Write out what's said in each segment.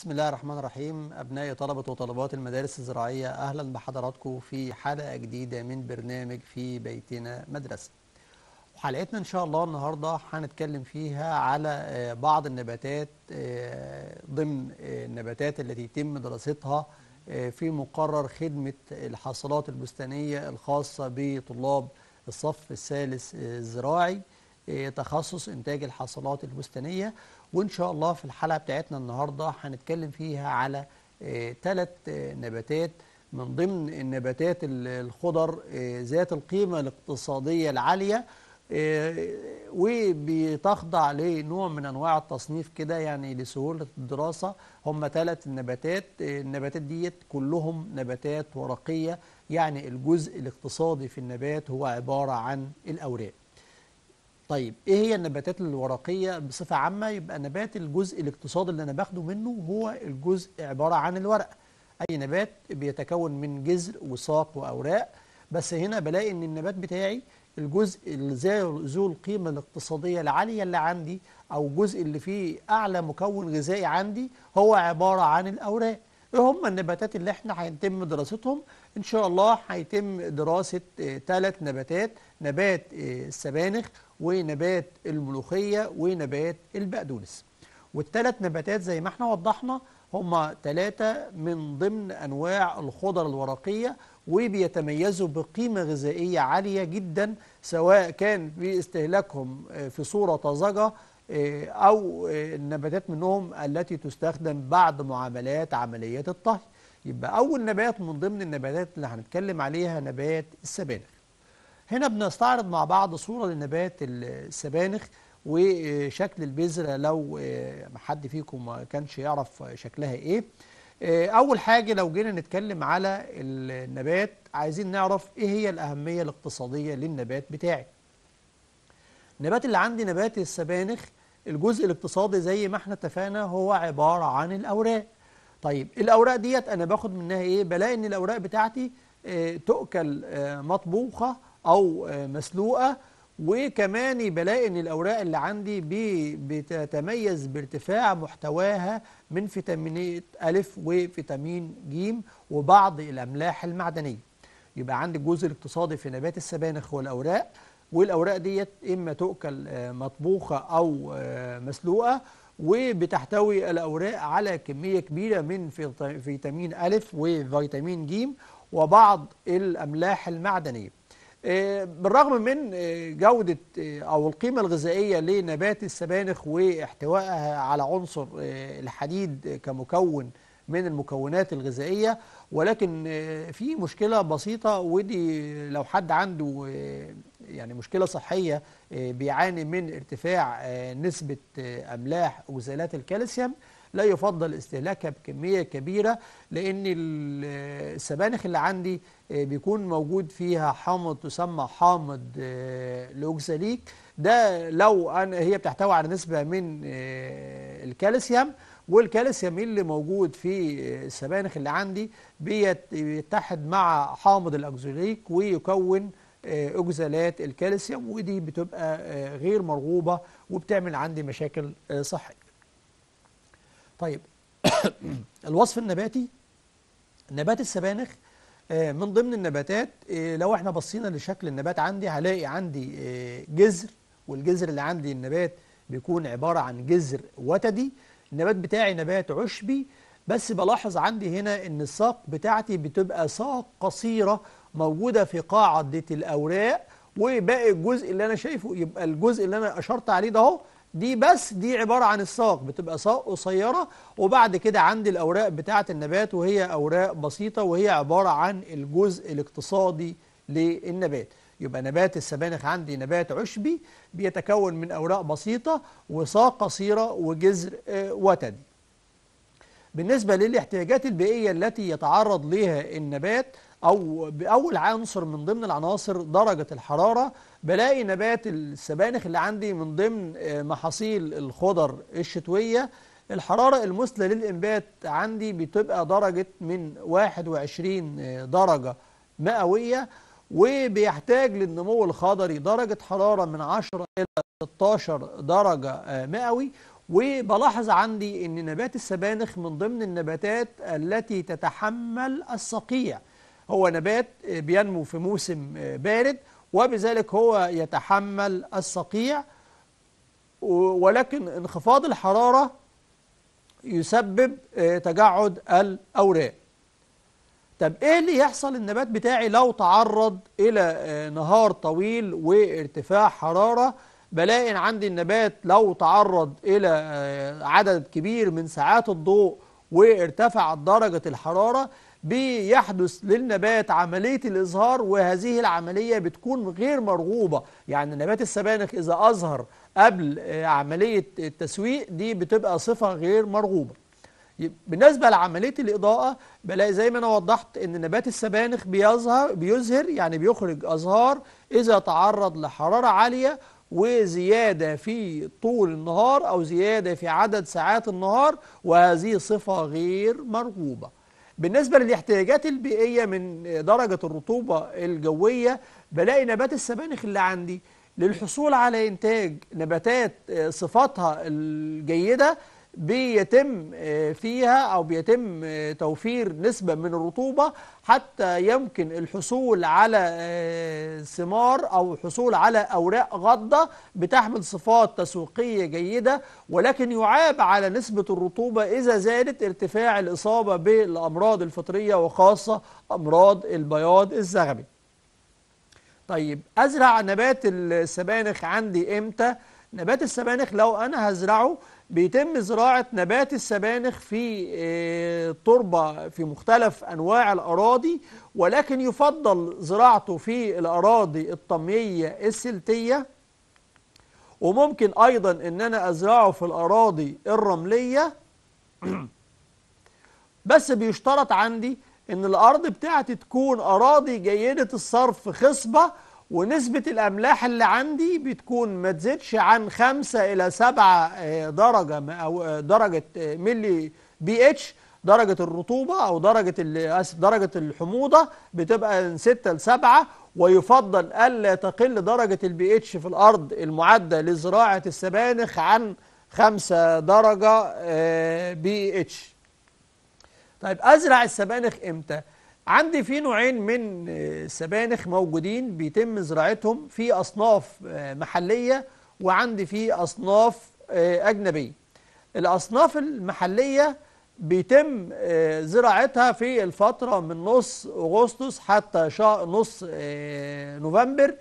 بسم الله الرحمن الرحيم أبناء طلبة وطلبات المدارس الزراعية أهلا بحضراتكم في حلقة جديدة من برنامج في بيتنا مدرسة وحلقتنا إن شاء الله النهاردة هنتكلم فيها على آه، بعض النباتات آه، ضمن آه، النباتات التي يتم دراستها في مقرر خدمة الحاصلات البستانية الخاصة بطلاب الصف الثالث الزراعي تخصص إنتاج الحاصلات البستانية وإن شاء الله في الحلقة بتاعتنا النهاردة هنتكلم فيها على ثلاث آه، آه، نباتات من ضمن النباتات الخضر آه، ذات القيمة الاقتصادية العالية وبتخضع لنوع من انواع التصنيف كده يعني لسهوله الدراسه هم ثلاث نباتات النباتات ديت كلهم نباتات ورقيه يعني الجزء الاقتصادي في النبات هو عباره عن الاوراق طيب ايه هي النباتات الورقيه بصفه عامه يبقى نبات الجزء الاقتصادي اللي انا باخده منه هو الجزء عباره عن الورق اي نبات بيتكون من جذر وساق واوراق بس هنا بلاقي ان النبات بتاعي الجزء اللي ذو القيمه الاقتصاديه العاليه اللي عندي او الجزء اللي فيه اعلى مكون غذائي عندي هو عباره عن الاوراق ايه هم النباتات اللي احنا هيتم دراستهم ان شاء الله هيتم دراسه ثلاث آه، نباتات نبات آه، السبانخ ونبات الملوخية ونبات البقدونس والتلات نباتات زي ما احنا وضحنا هما ثلاثة من ضمن أنواع الخضر الورقية وبيتميزوا بقيمة غذائية عالية جدا سواء كان باستهلاكهم آه، في صورة طازجة آه، أو آه، النباتات منهم التي تستخدم بعد معاملات عمليات الطهي يبقى أول نبات من ضمن النباتات اللي هنتكلم عليها نبات السبانخ هنا بنستعرض مع بعض صورة لنبات السبانخ وشكل البذرة لو آه، حد فيكم ما كانش يعرف شكلها ايه آه، أول حاجة لو جينا نتكلم على النبات عايزين نعرف إيه هي الأهمية الاقتصادية للنبات بتاعي النبات اللي عندي نبات السبانخ الجزء الاقتصادي زي ما احنا اتفقنا هو عبارة عن الأوراق طيب الأوراق ديت أنا باخد منها إيه؟ بلاقي إن الأوراق بتاعتي آه، تؤكل مطبوخة أو مسلوقة وكمان بلاقي ان الاوراق اللي عندي بتتميز بارتفاع محتواها من فيتامينات الف وفيتامين ج وبعض الاملاح المعدنيه يبقى عندي الجزء الاقتصادي في نبات السبانخ والاوراق والاوراق ديت اما تؤكل آه، مطبوخه او آه، مسلوقه وبتحتوي الاوراق على كميه كبيره من فيتامين الف وفيتامين ج وبعض الاملاح المعدنيه آه، بالرغم من آه، جودة آه، أو القيمة الغذائية لنبات السبانخ واحتوائها على عنصر الحديد كمكون من المكونات الغذائية ولكن في مشكلة بسيطة ودي لو حد عنده يعني مشكلة صحية بيعاني من ارتفاع نسبة أملاح وزالات الكالسيوم لا يفضل استهلاكها بكمية كبيرة لأن السبانخ اللي عندي آه، بيكون موجود فيها حامض تسمى حامض الأوكساليك آه، ده لو أنا هي بتحتوي على نسبة من آه، الكالسيوم والكالسيوم اللي موجود في السبانخ اللي عندي بيتحد مع حامض الأكزوليك ويكون أجزلات الكالسيوم ودي بتبقى غير مرغوبة وبتعمل عندي مشاكل صحية طيب الوصف النباتي نبات السبانخ آه، من ضمن النباتات آه، لو احنا بصينا لشكل النبات عندي هلاقي عندي آه، جذر والجذر اللي عندي النبات بيكون عبارة عن جذر وتدي النبات بتاعي نبات عشبي بس بلاحظ عندي هنا ان الساق بتاعتي بتبقى ساق قصيرة موجودة في قاعدة الأوراق وباقي الجزء اللي أنا شايفه يبقى الجزء اللي أنا أشرت عليه ده دي بس دي عبارة عن الساق بتبقى ساق قصيرة وبعد كده عندي الأوراق بتاعة النبات وهي أوراق بسيطة وهي عبارة عن الجزء الاقتصادي للنبات يبقى نبات السبانخ عندي نبات عشبي بيتكون من أوراق بسيطة وساق قصيرة وجذر آه، وتدي بالنسبة للاحتياجات البيئية التي يتعرض لها النبات أو بأول عنصر من ضمن العناصر درجة الحرارة بلاقي نبات السبانخ اللي عندي من ضمن آه، محاصيل الخضر الشتوية الحرارة المثلى للإنبات عندي بتبقى درجة من 21 آه، درجة مئوية وبيحتاج للنمو الخضري درجة حرارة من 10 إلى 16 درجة آه، مئوي وبلاحظ عندي أن نبات السبانخ من ضمن النباتات التي تتحمل الصقيع هو نبات بينمو في موسم بارد وبذلك هو يتحمل الصقيع ولكن انخفاض الحرارة يسبب تجعد الأوراق طب ايه اللي يحصل النبات بتاعي لو تعرض الى نهار طويل وارتفاع حرارة بلاقي عندي النبات لو تعرض الى عدد كبير من ساعات الضوء وارتفعت درجة الحرارة بيحدث للنبات عملية الإظهار وهذه العملية بتكون غير مرغوبة يعني نبات السبانخ إذا أظهر قبل آه، عملية التسويق دي بتبقى صفة غير مرغوبة بالنسبة لعملية الإضاءة بلاقي زي ما أنا وضحت إن نبات السبانخ بيظهر بيزهر يعني بيخرج أزهار إذا تعرض لحرارة عالية وزيادة في طول النهار أو زيادة في عدد ساعات النهار وهذه صفة غير مرغوبة بالنسبة للاحتياجات البيئية من درجة الرطوبة الجوية بلاقي نبات السبانخ اللي عندي للحصول على إنتاج نباتات آه، صفاتها الجيدة بيتم آه، فيها أو بيتم آه، توفير نسبة من الرطوبة حتى يمكن الحصول على آه، ثمار أو الحصول على أوراق غضة بتحمل صفات تسويقية جيدة ولكن يعاب على نسبة الرطوبة إذا زادت ارتفاع الإصابة بالأمراض الفطرية وخاصة أمراض البياض الزغبي طيب أزرع نبات السبانخ عندي إمتى؟ نبات السبانخ لو أنا هزرعه بيتم زراعة نبات السبانخ في آه، تربة في مختلف أنواع الأراضي ولكن يفضل زراعته في الأراضي الطمية السلتية وممكن أيضا أن أنا أزرعه في الأراضي الرملية بس بيشترط عندي أن الأرض بتاعتي تكون أراضي جيدة الصرف خصبة ونسبة الأملاح اللي عندي بتكون ما تزيدش عن 5 إلى 7 آه، درجة أو آه، درجة آه، ملي بي اتش درجة الرطوبة أو درجة درجة الحموضة بتبقى من 6 ل 7 ويفضل ألا تقل درجة البي اتش في الأرض المعدة لزراعة السبانخ عن 5 درجة بي اتش. طيب أزرع السبانخ إمتى؟ عندي في نوعين من السبانخ آه، موجودين بيتم زراعتهم في أصناف آه، محلية وعندي في أصناف آه، أجنبية الأصناف المحلية بيتم زراعتها في الفترة من نص أغسطس حتى شهر نص نوفمبر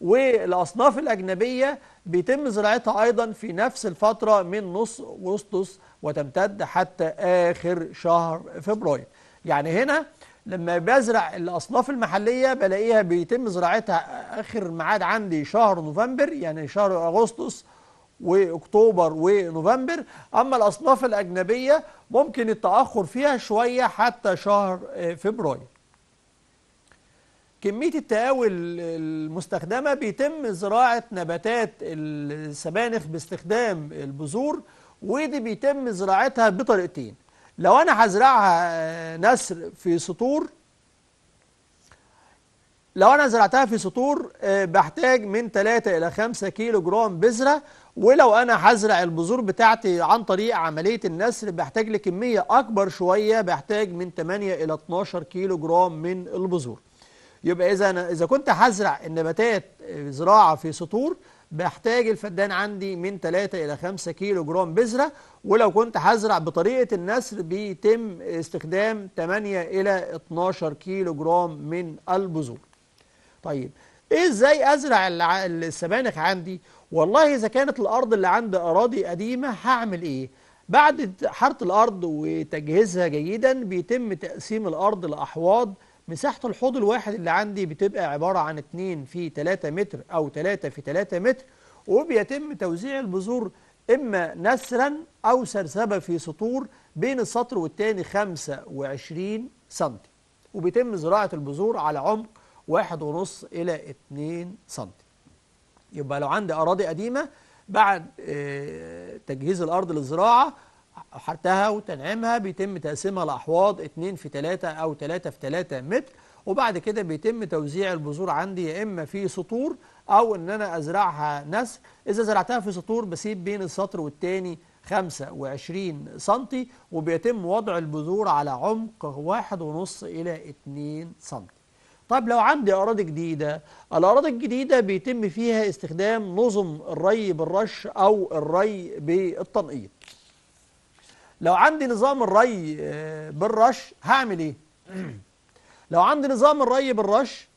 والأصناف الأجنبية بيتم زراعتها أيضا في نفس الفترة من نص أغسطس وتمتد حتى آخر شهر فبراير يعني هنا لما بزرع الأصناف المحلية بلاقيها بيتم زراعتها آخر ميعاد عندي شهر نوفمبر يعني شهر أغسطس واكتوبر ونوفمبر اما الاصناف الاجنبيه ممكن التاخر فيها شويه حتى شهر آه، فبراير كميه التقاوي المستخدمه بيتم زراعه نباتات السبانخ باستخدام البذور ودي بيتم زراعتها بطريقتين لو أنا هزرعها آه، نسر في سطور لو أنا زرعتها في سطور آه، بحتاج من 3 إلى 5 كيلو جرام بذرة ولو أنا هزرع البذور بتاعتي عن طريق عملية النسر بحتاج لكمية أكبر شوية بحتاج من 8 إلى 12 كيلو جرام من البذور يبقى إذا أنا إذا كنت هزرع النباتات آه، زراعة في سطور بحتاج الفدان عندي من 3 إلى 5 كيلو جرام بذرة ولو كنت هزرع بطريقة النسر بيتم استخدام 8 إلى 12 كيلو جرام من البذور طيب إيه ازاي ازرع السبانخ عندي والله اذا كانت الارض اللي عندي اراضي قديمه هعمل ايه بعد حاره الارض وتجهيزها جيدا بيتم تقسيم الارض لاحواض مساحة الحوض الواحد اللي عندي بتبقى عبارة عن 2 في 3 متر أو 3 في 3 متر وبيتم توزيع البذور إما نسرا أو سرسبة في سطور بين السطر والتاني 25 سم وبيتم زراعة البذور على عمق 1.5 إلى 2 سم يبقى لو عندي أراضي قديمة بعد آه، تجهيز الأرض للزراعة حرتها وتنعيمها بيتم تقسيمها لأحواض 2 في 3 أو 3 في 3 متر وبعد كده بيتم توزيع البذور عندي يا إما في سطور أو إن أنا أزرعها نسر إذا زرعتها في سطور بسيب بين السطر والتاني 25 سم وبيتم وضع البذور على عمق 1.5 إلى 2 سم طيب لو عندي أراضي جديدة الأراضي الجديدة بيتم فيها استخدام نظم الري بالرش أو الري بالتنقيط آه، ايه؟ لو عندي نظام الري بالرش هعمل ايه لو عندي نظام الري بالرش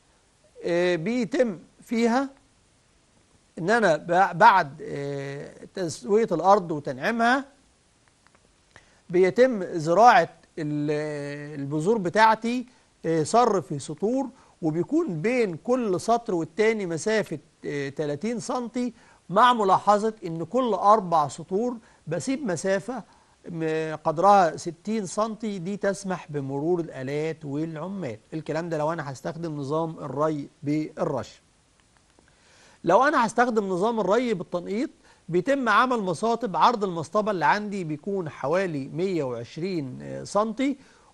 بيتم فيها ان انا بعد آه، تسويه الارض وتنعيمها بيتم زراعه البذور بتاعتي آه، صر في سطور وبيكون بين كل سطر والتاني مسافه 30 سنتي مع ملاحظه ان كل اربع سطور بسيب مسافه قدرها 60 سم دي تسمح بمرور الآلات والعمال الكلام ده لو أنا هستخدم نظام الري بالرش لو أنا هستخدم نظام الري بالتنقيط بيتم عمل مصاطب عرض المصطبة اللي عندي بيكون حوالي 120 سم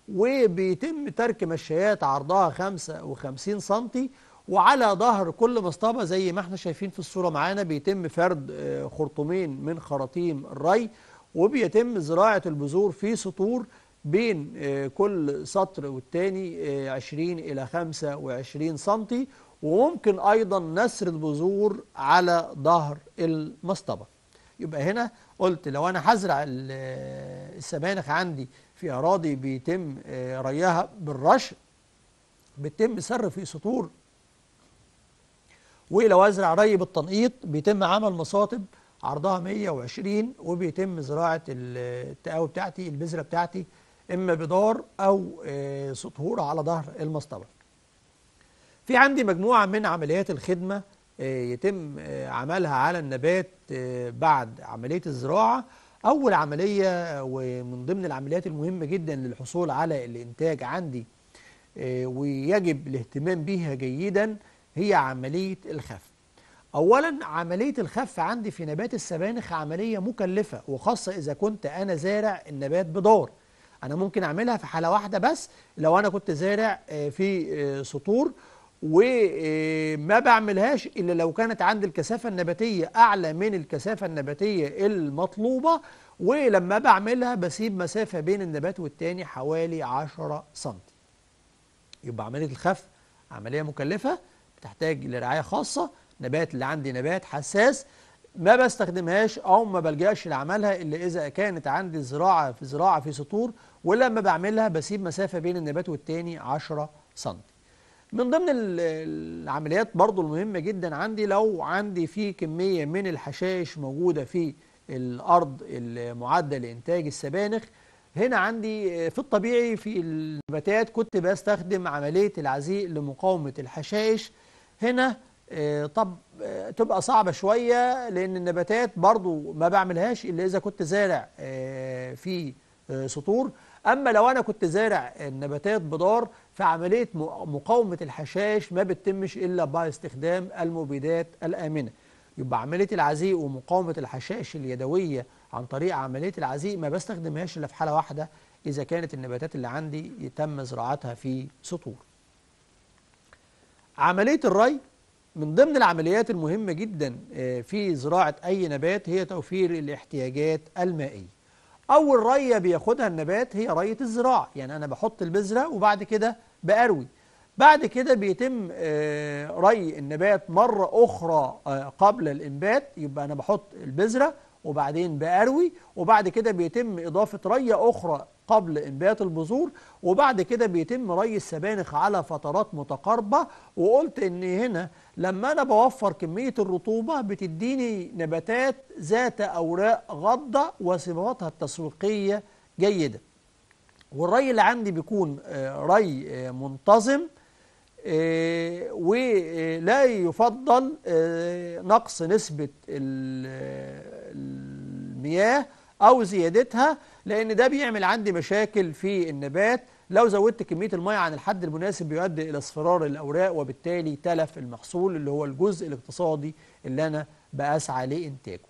وبيتم ترك مشايات عرضها 55 سم وعلى ظهر كل مصطبة زي ما احنا شايفين في الصورة معانا بيتم فرد آه، خرطومين من خراطيم الري وبيتم زراعة البذور في سطور بين آه، كل سطر والتاني 20 آه، إلى 25 سنتي وممكن أيضا نسر البذور على ظهر المصطبة يبقى هنا قلت لو أنا هزرع آه، السبانخ عندي في أراضي بيتم ريها بالرش بيتم سر في سطور ولو أزرع ري بالتنقيط بيتم عمل مصاطب عرضها 120 وبيتم زراعة التقاوي بتاعتي البذرة بتاعتي إما بدار أو آه، سطور على ظهر المصطبة في عندي مجموعة من عمليات الخدمة آه، يتم آه، عملها على النبات بعد عملية الزراعة أول عملية ومن ضمن العمليات المهمة جدا للحصول على الإنتاج عندي ويجب الاهتمام بها جيدا هي عملية الخف أولا عملية الخف عندي في نبات السبانخ عملية مكلفة وخاصة إذا كنت أنا زارع النبات بدور أنا ممكن أعملها في حالة واحدة بس لو أنا كنت زارع آه، في آه، سطور وما آه، بعملهاش إلا لو كانت عندي الكثافة النباتية أعلى من الكثافة النباتية المطلوبة ولما بعملها بسيب مسافة بين النبات والتاني حوالي 10 سم يبقى عملية الخف عملية مكلفة بتحتاج لرعاية خاصة نبات اللي عندي نبات حساس ما بستخدمهاش او ما بلجاش لعملها الا اذا كانت عندي زراعه في زراعه في سطور ولما بعملها بسيب مسافه بين النبات والتاني 10 سم من ضمن العمليات برضو المهمه جدا عندي لو عندي في كميه من الحشائش موجوده في الارض المعده لانتاج السبانخ هنا عندي آه، في الطبيعي في النباتات كنت بستخدم عمليه العزيء لمقاومه الحشائش هنا آه، طب آه، تبقى صعبة شوية لأن النباتات برضو ما بعملهاش إلا إذا كنت زارع آه، في سطور أما لو أنا كنت زارع النباتات بدار فعملية مقاومة الحشائش ما بتتمش إلا باستخدام المبيدات الآمنة يبقى عملية العزيق ومقاومة الحشائش اليدوية عن طريق عملية العزيق ما بستخدمهاش إلا في حالة واحدة إذا كانت النباتات اللي عندي يتم زراعتها في سطور عملية الري من ضمن العمليات المهمة جدا آه، في زراعة أي نبات هي توفير الاحتياجات المائية أول رية بياخدها النبات هي رية الزراعة يعني أنا بحط البذرة وبعد كده بأروي بعد كده بيتم آه، ري النبات مرة أخرى آه، قبل الإنبات يبقى أنا بحط البذرة وبعدين بأروي وبعد كده بيتم إضافة رية أخرى قبل انبات البذور وبعد كده بيتم ري السبانخ على فترات متقاربه وقلت ان هنا لما انا بوفر كميه الرطوبه بتديني نباتات ذات اوراق غضه وصفاتها التسويقيه جيده والري اللي عندي بيكون آه، ري آه، منتظم آه، ولا يفضل نقص نسبه المياه او زيادتها لأن ده بيعمل عندي مشاكل في النبات لو زودت كمية المية عن الحد المناسب بيؤدي إلى اصفرار الأوراق وبالتالي تلف المحصول اللي هو الجزء الاقتصادي اللي أنا بأسعى لإنتاجه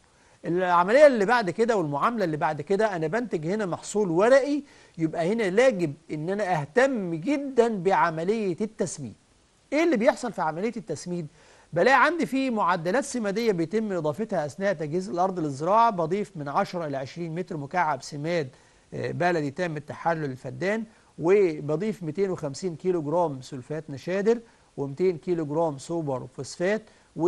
العملية اللي بعد كده والمعاملة اللي بعد كده أنا بنتج هنا محصول ورقي يبقى هنا لاجب إن أنا أهتم جدا بعملية التسميد إيه اللي بيحصل في عملية التسميد؟ بلاقي عندي في معدلات سمادية بيتم إضافتها أثناء تجهيز الأرض للزراعة بضيف من 10 إلى 20 متر مكعب سماد آه، بلدي تام التحلل الفدان وبضيف 250 كيلو جرام سلفات نشادر و200 كيلو جرام سوبر فوسفات و75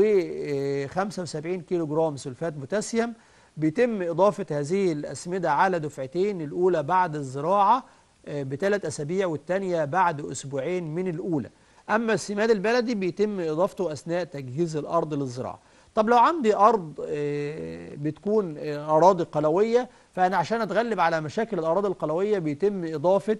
آه، كيلو جرام سلفات بوتاسيوم بيتم إضافة هذه الأسمدة على دفعتين الأولى بعد الزراعة آه، بثلاث أسابيع والثانية بعد أسبوعين من الأولى أما السماد البلدي بيتم إضافته أثناء تجهيز الأرض للزراعة طب لو عندي أرض آه، بتكون آه، أراضي قلوية فأنا عشان أتغلب على مشاكل الأراضي القلوية بيتم إضافة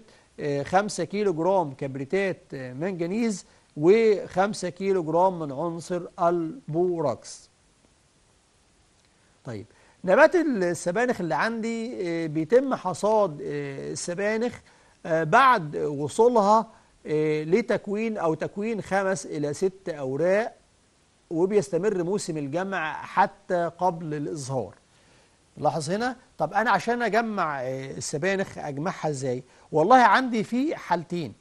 5 آه، كيلو جرام كبريتات منجنيز و5 كيلو جرام من عنصر البوراكس طيب نبات السبانخ اللي عندي بيتم حصاد السبانخ بعد وصولها آه، لتكوين أو تكوين خمس إلى ست أوراق وبيستمر موسم الجمع حتى قبل الإظهار لاحظ هنا طب أنا عشان أجمع آه، السبانخ أجمعها إزاي والله عندي في حالتين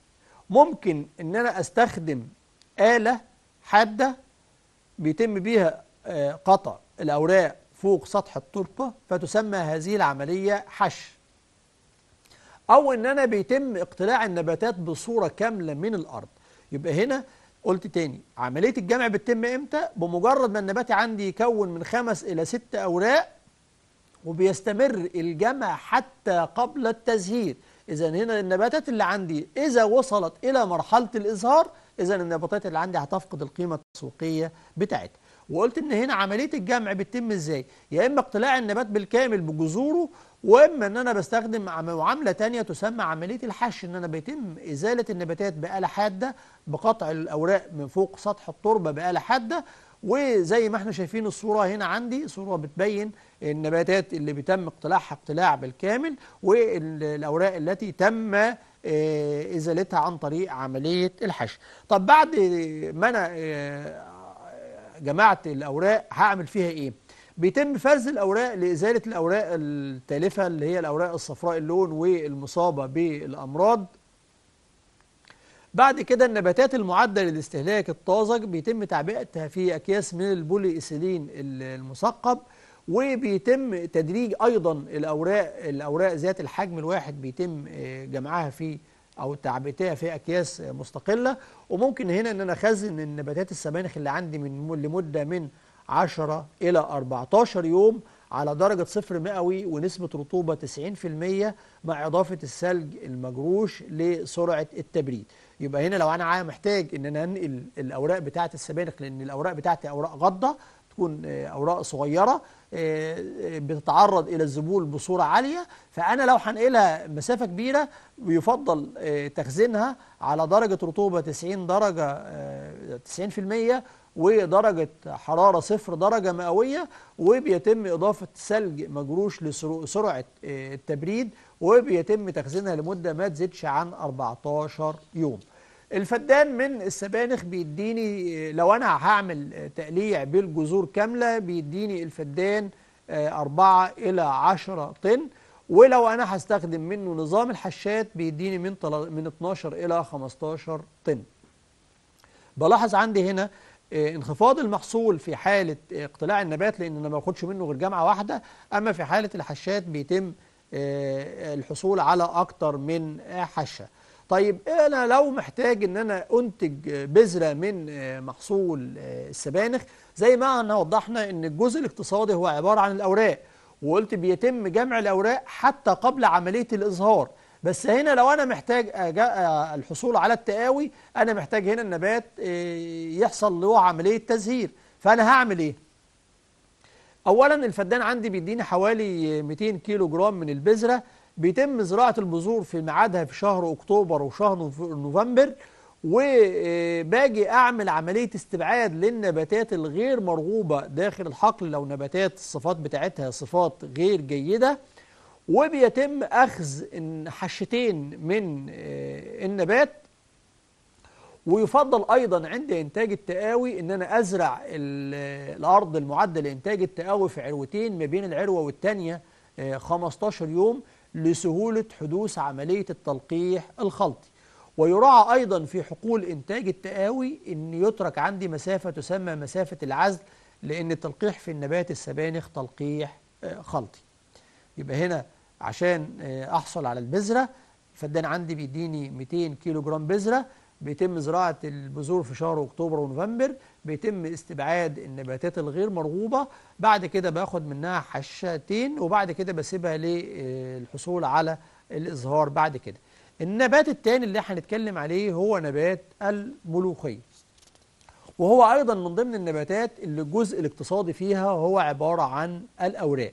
ممكن إن أنا أستخدم آلة حادة بيتم بيها آه، قطع الأوراق فوق سطح التربة فتسمى هذه العملية حشر أو إن أنا بيتم اقتلاع النباتات بصورة كاملة من الأرض يبقى هنا قلت تاني عملية الجمع بتتم إمتى؟ بمجرد ما النبات عندي يكون من خمس إلى ست أوراق وبيستمر الجمع حتى قبل التزهير إذا هنا النباتات اللي عندي إذا وصلت إلى مرحلة الإزهار إذا النباتات اللي عندي هتفقد القيمة التسويقية بتاعتها وقلت إن هنا عملية الجمع بتتم إزاي؟ يا إما اقتلاع النبات بالكامل بجذوره واما ان انا بستخدم معامله ثانيه تسمى عمليه الحش ان انا بيتم ازاله النباتات باله حاده بقطع الاوراق من فوق سطح التربه باله حاده وزي ما احنا شايفين الصوره هنا عندي صوره بتبين النباتات اللي بيتم اقتلاعها اقتلاع بالكامل والاوراق التي تم آه، ازالتها عن طريق عمليه الحشو طب بعد ما انا آه، جمعت الاوراق هعمل فيها ايه بيتم فرز الأوراق لإزالة الأوراق التالفة اللي هي الأوراق الصفراء اللون والمصابة بالأمراض بعد كده النباتات المعدة للاستهلاك الطازج بيتم تعبئتها في أكياس من البولي إيثيلين المثقب وبيتم تدريج أيضا الأوراق الأوراق ذات الحجم الواحد بيتم آه، جمعها في أو تعبئتها في أكياس مستقلة وممكن هنا إن أنا أخزن النباتات السبانخ اللي عندي من لمدة من 10 إلى 14 يوم على درجة صفر مئوي ونسبة رطوبة 90% مع إضافة الثلج المجروش لسرعة التبريد يبقى هنا لو أنا محتاج إن أنا أنقل الأوراق بتاعة السبانخ لأن الأوراق بتاعتي أوراق غضة تكون آه، أوراق صغيرة آه، آه، بتتعرض إلى الذبول بصورة عالية فأنا لو هنقلها مسافة كبيرة بيفضل تخزينها على درجة رطوبة 90 درجة 90% ودرجة حرارة صفر درجة مئوية وبيتم إضافة ثلج مجروش لسرعة آه، التبريد وبيتم تخزينها لمدة ما تزيدش عن 14 يوم الفدان من السبانخ بيديني آه، لو أنا هعمل آه، تقليع بالجذور كاملة بيديني الفدان 4 إلى 10 طن ولو أنا هستخدم منه نظام الحشات بيديني من من 12 إلى 15 طن بلاحظ عندي هنا آه، انخفاض المحصول في حالة آه، اقتلاع النبات لأن أنا ما باخدش منه غير جامعة واحدة أما في حالة الحشات بيتم آه، الحصول على أكتر من حشة طيب أنا لو محتاج أن أنا أنتج بذرة من محصول السبانخ زي ما أنا وضحنا أن الجزء الاقتصادي هو عبارة عن الأوراق وقلت بيتم جمع الأوراق حتى قبل عملية الإظهار بس هنا لو انا محتاج الحصول على التقاوي انا محتاج هنا النبات آه، يحصل له عمليه تزهير فانا هعمل ايه اولا الفدان عندي بيديني حوالي 200 كيلو جرام من البذره بيتم زراعه البذور في ميعادها في شهر اكتوبر وشهر نوفمبر وباجي آه، اعمل عمليه استبعاد للنباتات الغير مرغوبه داخل الحقل لو نباتات الصفات بتاعتها صفات غير جيده وبيتم أخذ حشتين من آه، النبات ويفضل أيضا عند إنتاج التقاوي إن أنا أزرع آه، الأرض المعدة لإنتاج التقاوي في عروتين ما بين العروة والثانيه 15 آه، يوم لسهولة حدوث عملية التلقيح الخلطي ويراعى أيضا في حقول إنتاج التقاوي أن يترك عندي مسافة تسمى مسافة العزل لأن التلقيح في النبات السبانخ تلقيح خلطي يبقى هنا عشان آه، احصل على البذره الفدان عندي بيديني 200 كيلو جرام بذره بيتم زراعه البذور في شهر اكتوبر ونوفمبر بيتم استبعاد النباتات الغير مرغوبه بعد كده باخد منها حشتين وبعد كده بسيبها للحصول آه، على الازهار بعد كده النبات الثاني اللي هنتكلم عليه هو نبات الملوخيه وهو ايضا من ضمن النباتات اللي الجزء الاقتصادي فيها هو عباره عن الاوراق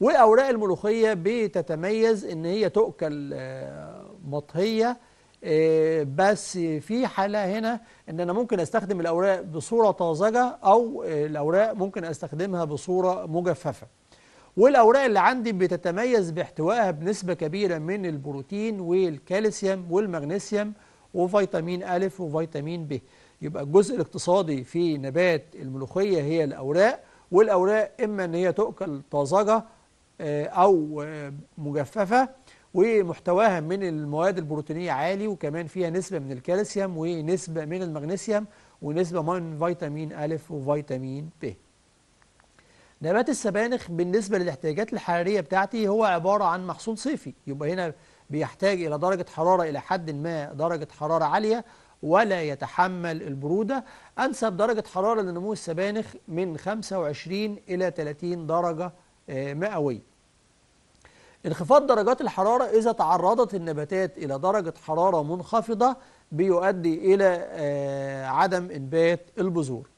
وأوراق الملوخية بتتميز إن هي تؤكل آه، مطهية آه، بس في حالة هنا إن أنا ممكن أستخدم الأوراق بصورة طازجة أو آه، الأوراق ممكن أستخدمها بصورة مجففة والأوراق اللي عندي بتتميز باحتوائها بنسبة كبيرة من البروتين والكالسيوم والمغنيسيوم وفيتامين أ وفيتامين ب يبقى الجزء الاقتصادي في نبات الملوخية هي الأوراق والأوراق إما إن هي تؤكل طازجة آه، أو آه، مجففة ومحتواها من المواد البروتينية عالي وكمان فيها نسبة من الكالسيوم ونسبة من المغنيسيوم ونسبة من فيتامين أ وفيتامين ب نبات السبانخ بالنسبة للاحتياجات الحرارية بتاعتي هو عبارة عن محصول صيفي يبقى هنا بيحتاج إلى درجة حرارة إلى حد ما درجة حرارة عالية ولا يتحمل البرودة أنسب درجة حرارة لنمو السبانخ من 25 إلى 30 درجة آه، مئوية انخفاض درجات الحرارة إذا تعرضت النباتات إلى درجة حرارة منخفضة بيؤدي إلى آه، عدم إنبات البذور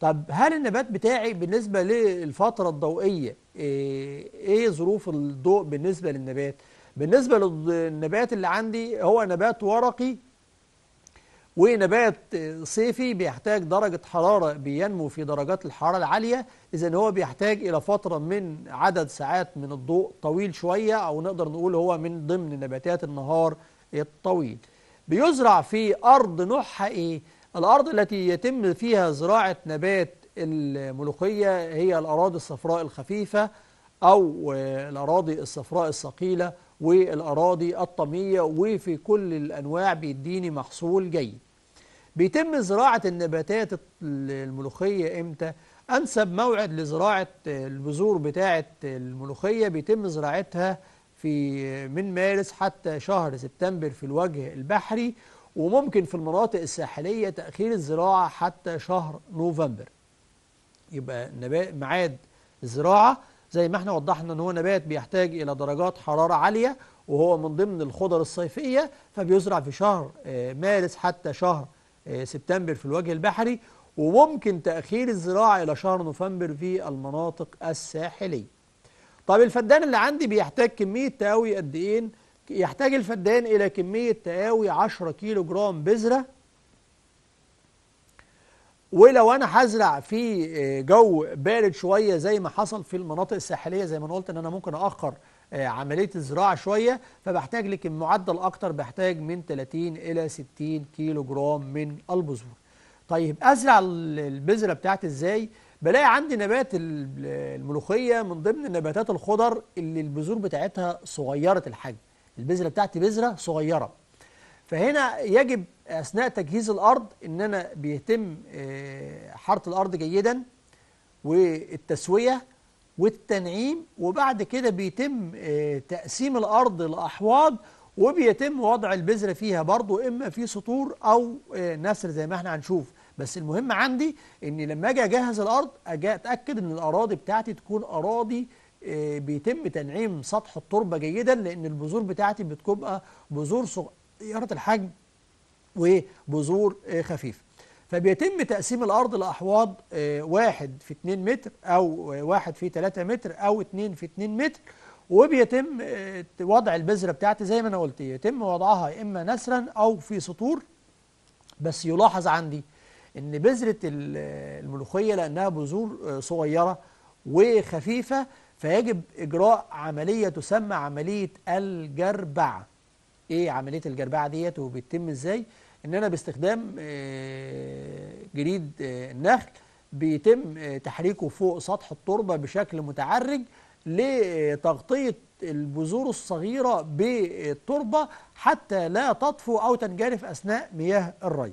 طب هل النبات بتاعي بالنسبة للفترة الضوئية آه، إيه ظروف الضوء بالنسبة للنبات؟ بالنسبة للنبات اللي عندي هو نبات ورقي ونبات صيفي بيحتاج درجة حرارة بينمو في درجات الحرارة العالية إذا هو بيحتاج إلى فترة من عدد ساعات من الضوء طويل شوية أو نقدر نقول هو من ضمن نباتات النهار الطويل بيزرع في أرض نوعها إيه؟ الأرض التي يتم فيها زراعة نبات الملوخية هي الأراضي الصفراء الخفيفة أو الأراضي الصفراء الثقيلة والأراضي الطمية وفي كل الأنواع بيديني محصول جيد بيتم زراعة النباتات الملوخية إمتى؟ أنسب موعد لزراعة البذور بتاعة الملوخية بيتم زراعتها في من مارس حتى شهر سبتمبر في الوجه البحري وممكن في المناطق الساحلية تأخير الزراعة حتى شهر نوفمبر يبقى نبات معاد الزراعة زي ما احنا وضحنا ان هو نبات بيحتاج الى درجات حرارة عالية وهو من ضمن الخضر الصيفية فبيزرع في شهر آه، مارس حتى شهر آه، سبتمبر في الوجه البحري وممكن تأخير الزراعة إلى شهر نوفمبر في المناطق الساحلية طب الفدان اللي عندي بيحتاج كمية تقاوي قد إيه؟ يحتاج الفدان إلى كمية تقاوي 10 كيلو جرام بذرة ولو أنا هزرع في آه، جو بارد شوية زي ما حصل في المناطق الساحلية زي ما أنا قلت إن أنا ممكن أأخر آه، عملية الزراعة شوية فبحتاج لكن معدل أكتر بحتاج من 30 إلى 60 كيلو جرام من البذور طيب أزرع البذرة بتاعتي إزاي؟ بلاقي عندي نبات الملوخية من ضمن النباتات الخضر اللي البذور بتاعتها صغيرة الحجم البذرة بتاعتي بذرة صغيرة فهنا يجب أثناء تجهيز الأرض إن أنا بيتم آه، حرث الأرض جيدا والتسوية والتنعيم وبعد كده بيتم آه، تقسيم الأرض لأحواض وبيتم وضع البذرة فيها برضو إما في سطور أو آه، نسر زي ما احنا هنشوف بس المهم عندي أني لما أجي أجهز الأرض أجي أتأكد إن الأراضي بتاعتي تكون أراضي آه، بيتم تنعيم سطح التربة جيدا لأن البذور بتاعتي بتبقى بذور صغيرة الحجم وبذور خفيفة فبيتم تقسيم الأرض لأحواض آه، واحد في 2 متر أو آه، واحد في 3 متر أو 2 في 2 متر وبيتم آه، وضع البذرة بتاعتي زي ما أنا قلت يتم وضعها يا إما نسرا أو في سطور بس يلاحظ عندي إن بذرة الملوخية لأنها بذور صغيرة وخفيفة فيجب إجراء عملية تسمى عملية الجربعة إيه عملية الجربعة ديت وبتتم إزاي؟ ان انا باستخدام آه، جريد آه، النخل بيتم آه، تحريكه فوق سطح التربه بشكل متعرج لتغطيه البذور الصغيره بالتربه حتى لا تطفو او تنجرف اثناء مياه الري.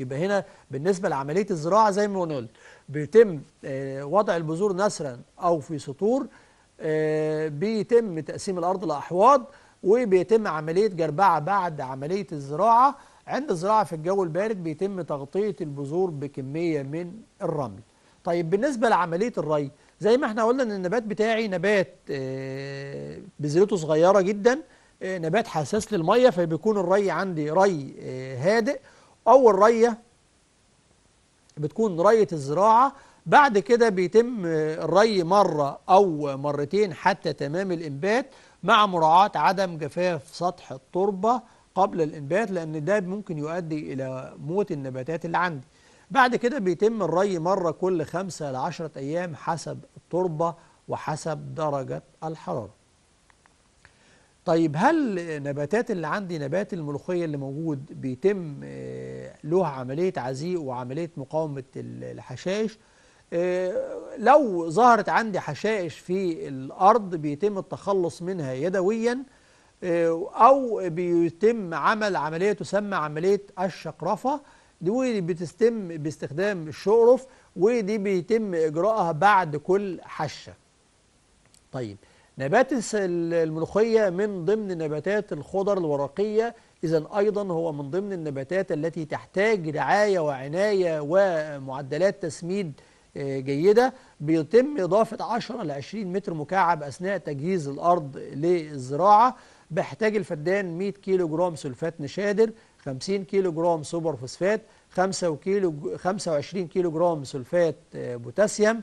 يبقى هنا بالنسبه لعمليه الزراعه زي ما قلت بيتم وضع البذور نسرا او في سطور بيتم تقسيم الارض لاحواض وبيتم عملية جربعة بعد عملية الزراعة عند الزراعة في الجو البارد بيتم تغطية البذور بكمية من الرمل طيب بالنسبة لعملية الري زي ما احنا قلنا ان النبات بتاعي نبات آه، بذرته صغيرة جدا آه، نبات حساس للمية فبيكون الري عندي ري آه، هادئ او الريه بتكون رية الزراعة بعد كده بيتم الري مرة أو مرتين حتى تمام الإنبات مع مراعاة عدم جفاف سطح التربة قبل الإنبات لأن ده ممكن يؤدي إلى موت النباتات اللي عندي بعد كده بيتم الري مرة كل خمسة لعشرة أيام حسب التربة وحسب درجة الحرارة طيب هل نباتات اللي عندي نبات الملوخية اللي موجود بيتم آه، له عملية عزيق وعملية مقاومة الحشائش آه، لو ظهرت عندي حشائش في الأرض بيتم التخلص منها يدويا آه، أو بيتم عمل عملية تسمى عملية الشقرفة دي بتتم باستخدام الشقرف ودي بيتم إجراءها بعد كل حشة طيب نبات الملوخية من ضمن نباتات الخضر الورقية إذا أيضا هو من ضمن النباتات التي تحتاج رعاية وعناية ومعدلات تسميد جيدة بيتم إضافة 10 ل 20 متر مكعب أثناء تجهيز الأرض للزراعة بيحتاج الفدان 100 كيلو جرام سلفات نشادر 50 كيلو جرام سوبر فوسفات 5 كيلو 25 كيلو جرام سلفات آه، بوتاسيوم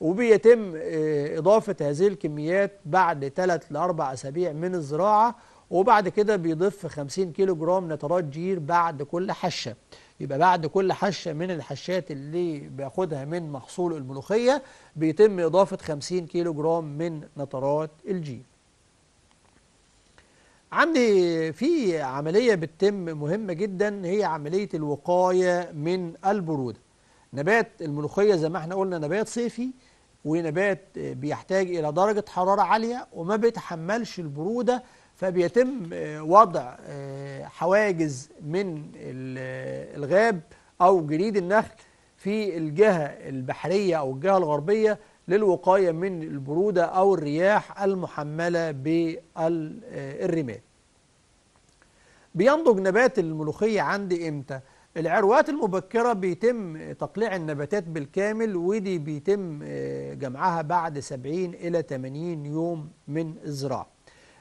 وبيتم آه، إضافة هذه الكميات بعد 3 ل 4 أسابيع من الزراعة وبعد كده بيضيف 50 كيلو جرام نترات جير بعد كل حشة يبقى بعد كل حشة من الحشات اللي بياخدها من محصول الملوخية بيتم إضافة 50 كيلو جرام من نترات الجيل عندي في عملية بتتم مهمة جدا هي عملية الوقاية من البرودة نبات الملوخية زي ما احنا قلنا نبات صيفي ونبات بيحتاج إلى درجة حرارة عالية وما بيتحملش البرودة فبيتم آه، وضع آه، حواجز من آه، الغاب أو جليد النخل في الجهة البحرية أو الجهة الغربية للوقاية من البرودة أو الرياح المحملة بالرمال بينضج نبات الملوخية عندي إمتى؟ العروات المبكرة بيتم تقليع النباتات بالكامل ودي بيتم جمعها بعد 70 إلى 80 يوم من الزراعة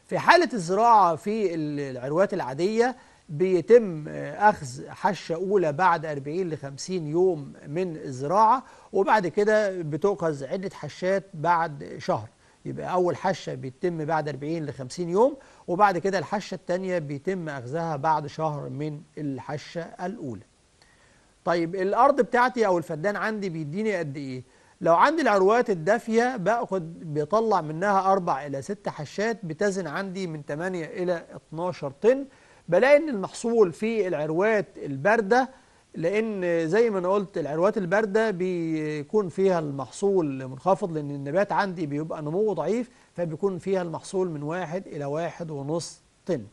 في حالة الزراعة في العروات العادية بيتم آه، أخذ حشة أولى بعد 40 ل 50 يوم من الزراعة وبعد كده بتؤخذ عدة حشات بعد شهر يبقى أول حشة بيتم بعد 40 ل 50 يوم وبعد كده الحشة التانية بيتم أخذها بعد شهر من الحشة الأولى طيب الأرض بتاعتي أو الفدان عندي بيديني قد إيه؟ لو عندي العروات الدافية باخد بيطلع منها اربع إلى ست حشات بتزن عندي من 8 إلى 12 طن بلاقي إن المحصول في العروات الباردة لأن زي ما أنا قلت العروات الباردة بيكون فيها المحصول منخفض لأن النبات عندي بيبقى نموه ضعيف فبيكون فيها المحصول من واحد إلى واحد ونص طن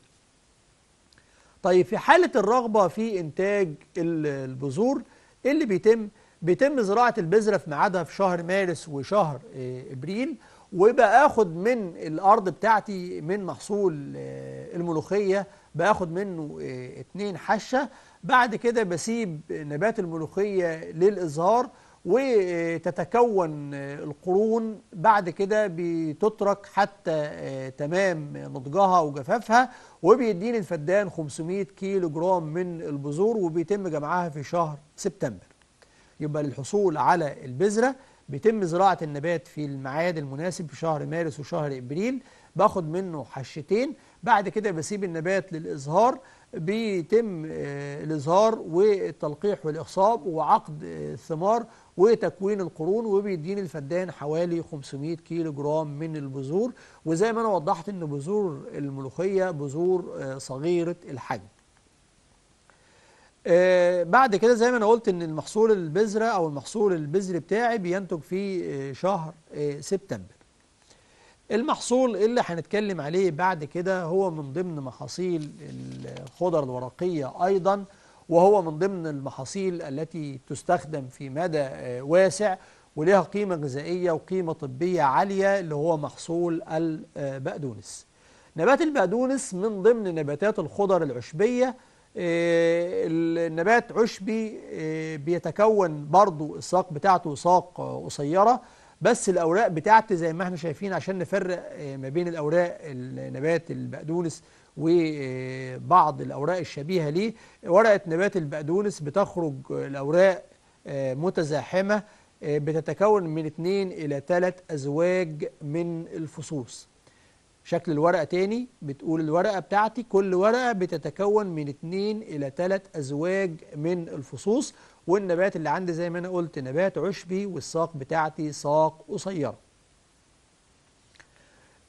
طيب في حالة الرغبة في إنتاج البذور إيه اللي بيتم؟ بيتم زراعة البذرة في ميعادها في شهر مارس وشهر آه، إبريل وباخد من الأرض بتاعتي من محصول آه، الملوخية باخد منه آه، اتنين حشة بعد كده بسيب نبات الملوخية للإزهار وتتكون القرون بعد كده بتترك حتى تمام نضجها وجفافها وبيديني الفدان 500 كيلو جرام من البذور وبيتم جمعها في شهر سبتمبر يبقى للحصول على البذرة بيتم زراعة النبات في الميعاد المناسب في شهر مارس وشهر إبريل باخد منه حشتين بعد كده بسيب النبات للإزهار بيتم آه، الإزهار والتلقيح والإخصاب وعقد آه، الثمار وتكوين القرون وبيديني الفدان حوالي 500 كيلو جرام من البذور وزي ما أنا وضحت أن بذور الملوخية بذور آه، صغيرة الحجم آه، بعد كده زي ما انا قلت ان المحصول البذره او المحصول البذري بتاعي بينتج في آه، شهر آه، سبتمبر المحصول اللي هنتكلم عليه بعد كده هو من ضمن محاصيل الخضر الورقيه ايضا وهو من ضمن المحاصيل التي تستخدم في مدى واسع ولها قيمه غذائيه وقيمه طبيه عاليه اللي هو محصول البقدونس نبات البقدونس من ضمن نباتات الخضر العشبيه آه، النبات عشبي آه، بيتكون برضو الساق بتاعته ساق قصيرة بس الأوراق بتاعته زي ما احنا شايفين عشان نفرق آه، ما بين الأوراق النبات البقدونس وبعض الأوراق الشبيهة ليه ورقة نبات البقدونس بتخرج الأوراق متزاحمة بتتكون من اثنين إلى ثلاث أزواج من الفصوص شكل الورقة تاني بتقول الورقة بتاعتي كل ورقة بتتكون من اتنين إلى تلات أزواج من الفصوص والنبات اللي عندي زي ما أنا قلت نبات عشبي والساق بتاعتي ساق قصيرة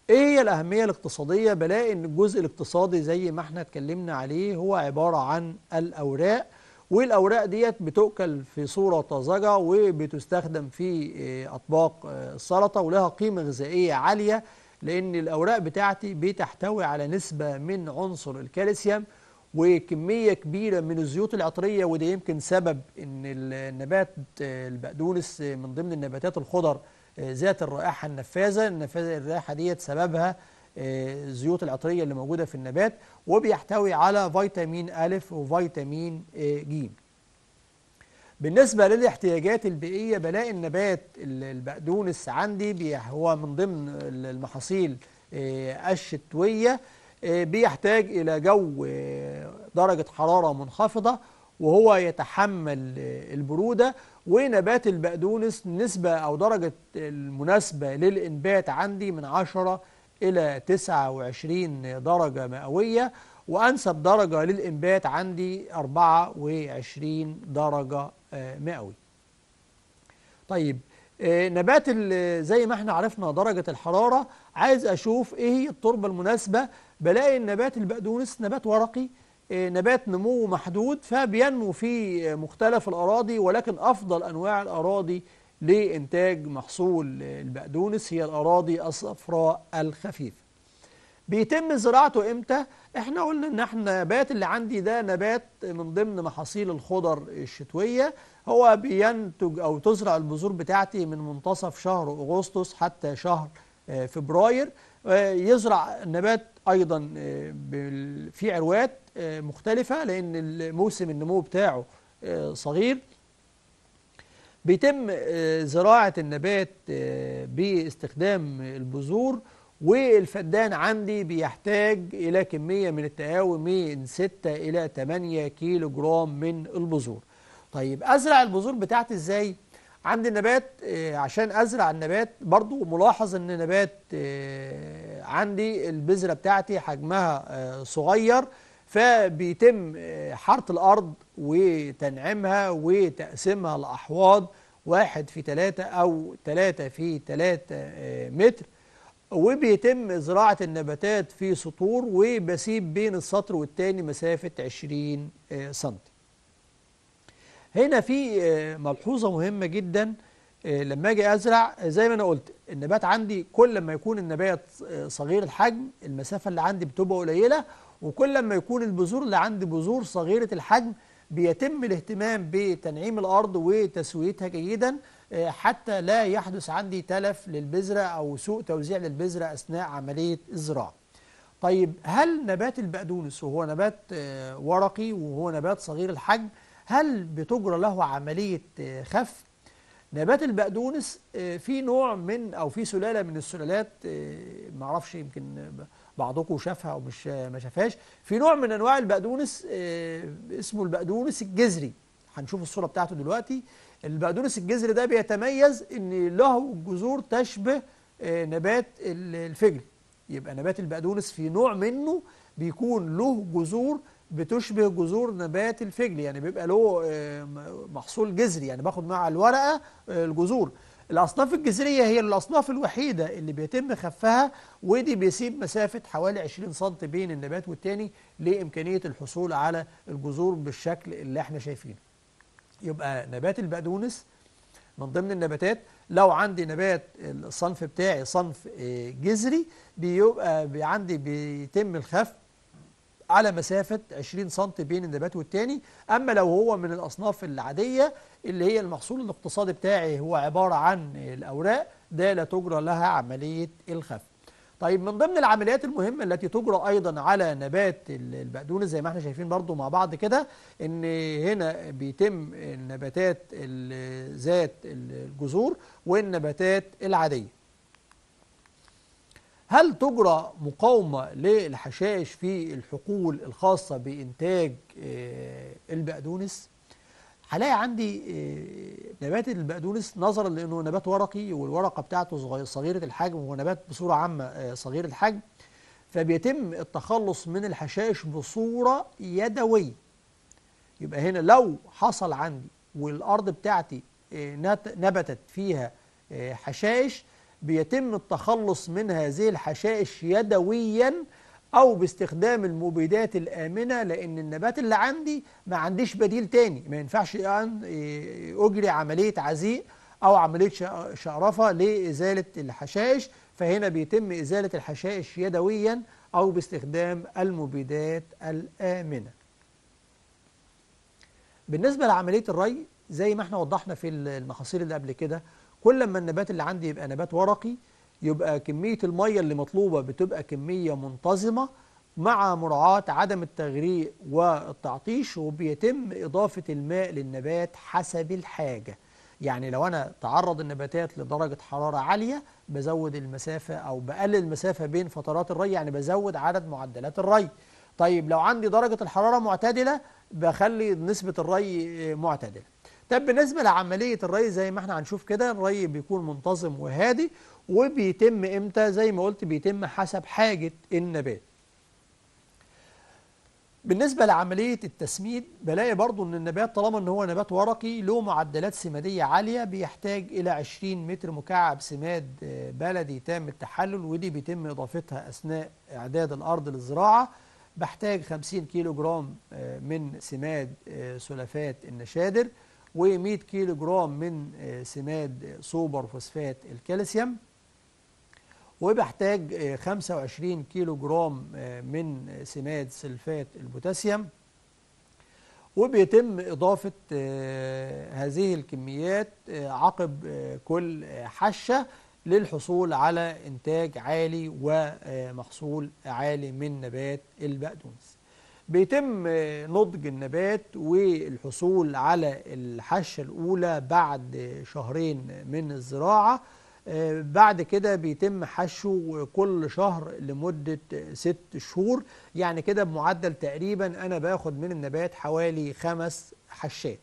ايه الأهمية الاقتصادية بلاقي ان الجزء الاقتصادي زي ما احنا اتكلمنا عليه هو عبارة عن الأوراق والأوراق ديت بتؤكل في صورة طازجة وبتستخدم في آه، أطباق السلطة آه، ولها قيمة غذائية عالية لأن الأوراق بتاعتي بتحتوي على نسبة من عنصر الكالسيوم وكمية كبيرة من الزيوت العطرية وده يمكن سبب أن النبات البقدونس من ضمن النباتات الخضر آه، ذات الرائحة النفاذة الرائحة ديت سببها آه، الزيوت العطرية اللي موجودة في النبات وبيحتوي على فيتامين أ وفيتامين ج بالنسبة للاحتياجات البيئية بلاقي النبات البقدونس عندي هو من ضمن المحاصيل آه، الشتوية آه، بيحتاج إلى جو آه، درجة حرارة منخفضة وهو يتحمل البرودة ونبات البقدونس نسبة أو درجة المناسبة للإنبات عندي من 10 إلى 29 درجة مئوية وأنسب درجة للإنبات عندي 24 درجة آه، مئوي طيب آه، نبات زي ما احنا عرفنا درجة الحرارة عايز أشوف إيه هي التربة المناسبة بلاقي النبات البقدونس نبات ورقي آه، نبات نموه محدود فبينمو في مختلف الأراضي ولكن أفضل أنواع الأراضي لإنتاج محصول البقدونس هي الأراضي الصفراء الخفيفة بيتم زراعته امتى احنا قلنا ان احنا النبات اللي عندي ده نبات من ضمن محاصيل الخضر الشتويه هو بينتج او تزرع البذور بتاعتي من منتصف شهر اغسطس حتى شهر آه، فبراير آه، يزرع النبات ايضا آه، في عروات مختلفه لان موسم النمو بتاعه صغير بيتم زراعه النبات باستخدام البذور والفدان عندي بيحتاج إلى كمية من التقاوي من 6 إلى 8 كيلو جرام من البذور طيب أزرع البذور بتاعتي إزاي؟ عندي النبات آه، عشان أزرع النبات برضو ملاحظ أن النبات آه، عندي البذرة بتاعتي حجمها آه، صغير فبيتم حرث الأرض وتنعيمها وتقسيمها لأحواض واحد في ثلاثة أو ثلاثة في ثلاثة متر وبيتم زراعة النباتات في سطور وبسيب بين السطر والتاني مسافة 20 آه، سم هنا في آه، ملحوظة مهمة جدا آه، لما أجي أزرع زي ما أنا قلت النبات عندي كل ما يكون النبات صغير الحجم المسافة اللي عندي بتبقى قليلة وكل ما يكون البذور اللي عندي بذور صغيرة الحجم بيتم الاهتمام بتنعيم الأرض وتسويتها جيدا آه، حتى لا يحدث عندي تلف للبذرة أو سوء توزيع للبذرة أثناء عملية الزراعة طيب هل نبات البقدونس وهو نبات آه، ورقي وهو نبات صغير الحجم هل بتجرى له عملية آه، خف؟ نبات البقدونس في نوع من أو في سلالة من السلالات معرفش يمكن بعضكم شافها أو مش ما شافهاش في نوع من أنواع البقدونس اسمه البقدونس الجذري هنشوف الصورة بتاعته دلوقتي البقدونس الجذري ده بيتميز ان له جذور تشبه آه، نبات الفجل يبقى نبات البقدونس في نوع منه بيكون له جذور بتشبه جذور نبات الفجل يعني بيبقى له آه، محصول جذري يعني باخد مع الورقة آه، الجذور الأصناف الجذرية هي الأصناف الوحيدة اللي بيتم خفها ودي بيسيب مسافة حوالي 20 سم بين النبات والتاني لإمكانية الحصول على الجذور بالشكل اللي احنا شايفينه يبقى نبات البقدونس من ضمن النباتات لو عندي نبات الصنف بتاعي صنف آه، جذري بيبقى عندي بيتم الخف على مسافة 20 سم بين النبات والتاني أما لو هو من الأصناف العادية اللي هي المحصول الاقتصادي بتاعي هو عبارة عن الأوراق ده لا تجرى لها عملية الخف طيب من ضمن العمليات المهمة التي تجرى أيضا على نبات البقدونس زي ما احنا شايفين برضو مع بعض كده ان هنا بيتم النباتات ذات الجذور والنباتات العادية هل تجرى مقاومة للحشائش في الحقول الخاصة بإنتاج آه، البقدونس؟ هلاقي عندي آه، نبات البقدونس نظرا لأنه نبات ورقي والورقة بتاعته صغيرة الحجم ونبات بصورة عامة آه، صغير الحجم فبيتم التخلص من الحشائش بصورة يدوية يبقى هنا لو حصل عندي والأرض بتاعتي آه، نبتت فيها حشائش بيتم التخلص من هذه الحشائش يدويا أو باستخدام المبيدات الآمنة لأن النبات اللي عندي ما عنديش بديل تاني ما ينفعش أجري عملية عزيق أو عملية شقرفة لإزالة الحشائش فهنا بيتم إزالة الحشائش يدويا أو باستخدام المبيدات الآمنة بالنسبة لعملية الري زي ما احنا وضحنا في المحاصيل اللي قبل كده كل ما النبات اللي عندي يبقى نبات ورقي يبقى كمية المية اللي مطلوبة بتبقى كمية منتظمة مع مراعاة عدم التغريق والتعطيش وبيتم إضافة الماء للنبات حسب الحاجة يعني لو أنا تعرض النباتات لدرجة حرارة عالية بزود المسافة أو بقلل المسافة بين فترات الري يعني بزود عدد معدلات الري طيب لو عندي درجة الحرارة معتدلة بخلي نسبة الري معتدلة طب بالنسبة لعملية الري زي ما احنا هنشوف كده الري بيكون منتظم وهادي وبيتم امتى زي ما قلت بيتم حسب حاجة النبات بالنسبة لعملية التسميد بلاقي برضو ان النبات طالما ان هو نبات ورقي له معدلات سمادية عالية بيحتاج الى 20 متر مكعب سماد آه، بلدي تام التحلل ودي بيتم اضافتها اثناء اعداد الارض للزراعة بحتاج 50 كيلو جرام آه، من سماد آه، سلفات النشادر و100 كيلو جرام من آه، سماد آه، سوبر فوسفات الكالسيوم وبحتاج 25 كيلو جرام من آه، سماد سلفات البوتاسيوم وبيتم إضافة هذه الكميات عقب كل حشة للحصول على إنتاج عالي ومحصول عالي من نبات البقدونس بيتم نضج النبات والحصول على الحشة الأولى بعد شهرين من الزراعة بعد كده بيتم حشو كل شهر لمدة ست شهور يعني كده بمعدل تقريبا أنا باخد من النبات حوالي خمس حشات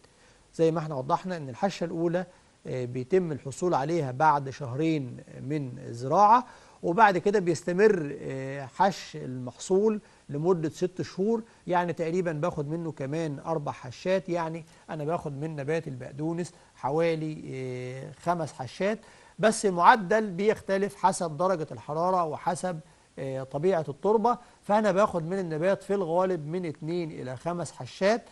زي ما احنا وضحنا أن الحشة الأولى آه، بيتم الحصول عليها بعد شهرين من الزراعة وبعد كده بيستمر آه، حش المحصول لمدة ست شهور يعني تقريبا باخد منه كمان أربع حشات يعني أنا باخد من نبات البقدونس حوالي آه، خمس حشات بس المعدل بيختلف حسب درجة الحرارة وحسب آه، طبيعة التربة فأنا باخد من النبات في الغالب من اتنين إلى خمس حشات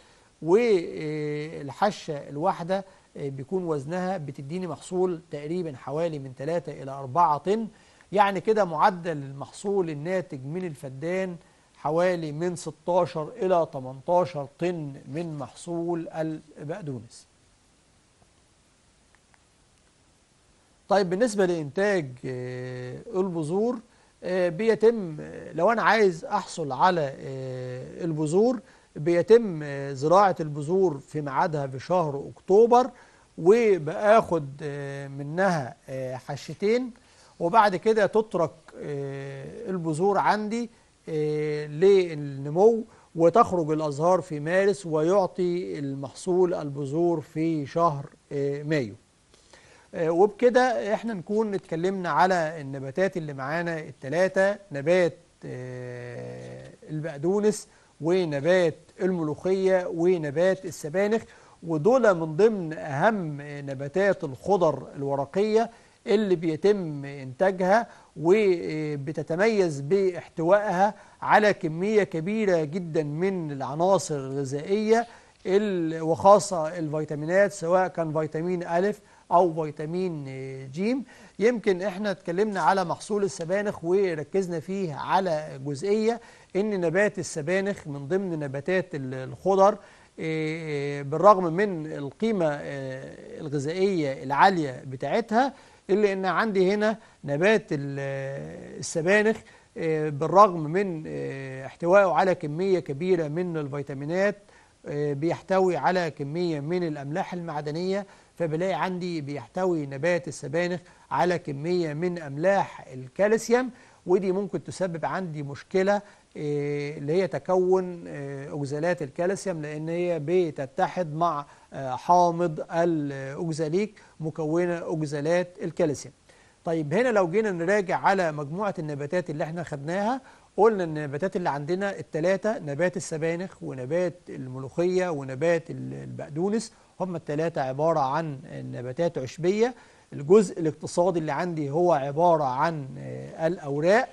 والحشة آه، الواحدة بيكون وزنها بتديني محصول تقريبا حوالي من ثلاثة إلى أربعة طن يعني كده معدل المحصول الناتج من الفدان حوالي من 16 إلى 18 طن من محصول البقدونس طيب بالنسبة لإنتاج آه، البذور آه، بيتم آه، لو أنا عايز أحصل على البذور بيتم زراعة البذور في ميعادها في شهر أكتوبر وباخد منها حشتين وبعد كده تترك البذور عندي آه، للنمو وتخرج الأزهار في مارس ويعطي المحصول البذور في شهر آه، مايو آه، وبكده احنا نكون اتكلمنا على النباتات اللي معانا الثلاثة نبات البقدونس ونبات الملوخية ونبات السبانخ ودول من ضمن أهم نباتات الخضر الورقية اللي بيتم إنتاجها وبتتميز باحتوائها على كمية كبيرة جدا من العناصر الغذائية وخاصة الفيتامينات سواء كان فيتامين ألف أو فيتامين جيم يمكن احنا اتكلمنا على محصول السبانخ وركزنا فيه على جزئية ان نبات السبانخ من ضمن نباتات الخضر إيه، إيه، بالرغم من القيمة إيه، الغذائية العالية بتاعتها إلا أن عندي هنا نبات السبانخ آه، بالرغم من آه، احتوائه على كمية كبيرة من الفيتامينات آه، بيحتوي على كمية من الأملاح المعدنية فبلاقي عندي بيحتوي نبات السبانخ على كمية من أملاح الكالسيوم ودي ممكن تسبب عندي مشكلة آه، اللي هي تكون آه، أوكزالات الكالسيوم لأن هي بتتحد مع آه، حامض الأوكزاليك مكونة أوكزالات الكالسيوم طيب هنا لو جينا نراجع على مجموعة النباتات اللي احنا خدناها قلنا ان النباتات اللي عندنا التلاتة نبات السبانخ ونبات الملوخية ونبات البقدونس هم التلاتة عبارة عن نباتات عشبية الجزء الاقتصادي اللي عندي هو عبارة عن الأوراق